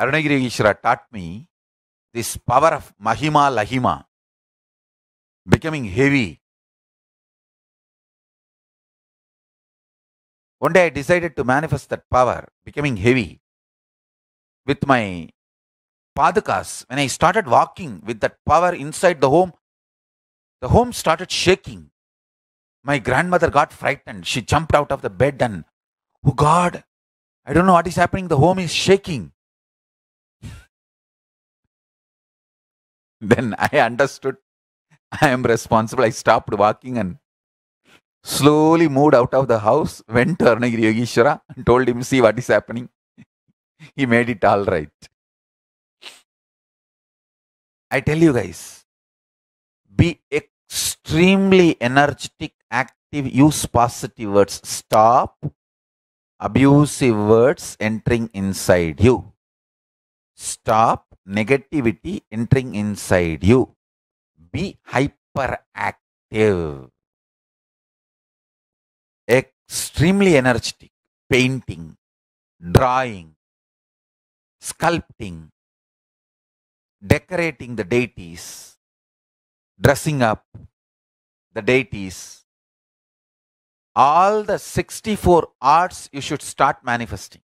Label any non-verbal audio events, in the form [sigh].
Arunagirishra taught me this power of Mahima Lahima, becoming heavy. One day I decided to manifest that power, becoming heavy, with my padukas. When I started walking with that power inside the home, the home started shaking. My grandmother got frightened. She jumped out of the bed and, oh God, I don't know what is happening. The home is shaking. [laughs] Then I understood I am responsible. I stopped walking and slowly moved out of the house, went to Arnagiri Yogeshwara and told him, see what is happening. he made it all right. I tell you guys, be extremely energetic, active, use positive words. Stop abusive words entering inside you. Stop negativity entering inside you. Be hyperactive, extremely energetic, painting, drawing, sculpting, decorating the deities, dressing up the deities. All the 64 arts you should start manifesting.